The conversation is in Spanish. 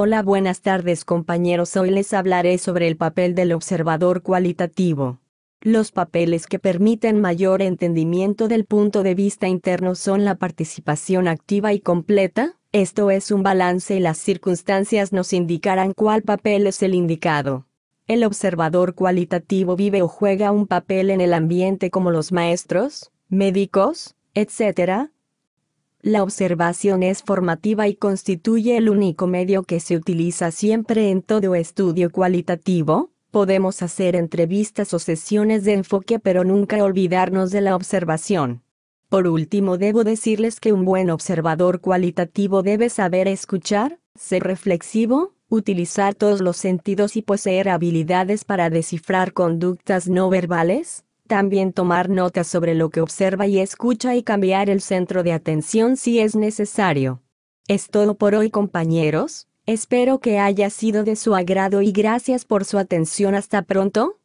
Hola buenas tardes compañeros hoy les hablaré sobre el papel del observador cualitativo. Los papeles que permiten mayor entendimiento del punto de vista interno son la participación activa y completa, esto es un balance y las circunstancias nos indicarán cuál papel es el indicado. El observador cualitativo vive o juega un papel en el ambiente como los maestros, médicos, etc., la observación es formativa y constituye el único medio que se utiliza siempre en todo estudio cualitativo. Podemos hacer entrevistas o sesiones de enfoque pero nunca olvidarnos de la observación. Por último, debo decirles que un buen observador cualitativo debe saber escuchar, ser reflexivo, utilizar todos los sentidos y poseer habilidades para descifrar conductas no verbales, también tomar nota sobre lo que observa y escucha y cambiar el centro de atención si es necesario. Es todo por hoy compañeros, espero que haya sido de su agrado y gracias por su atención. Hasta pronto.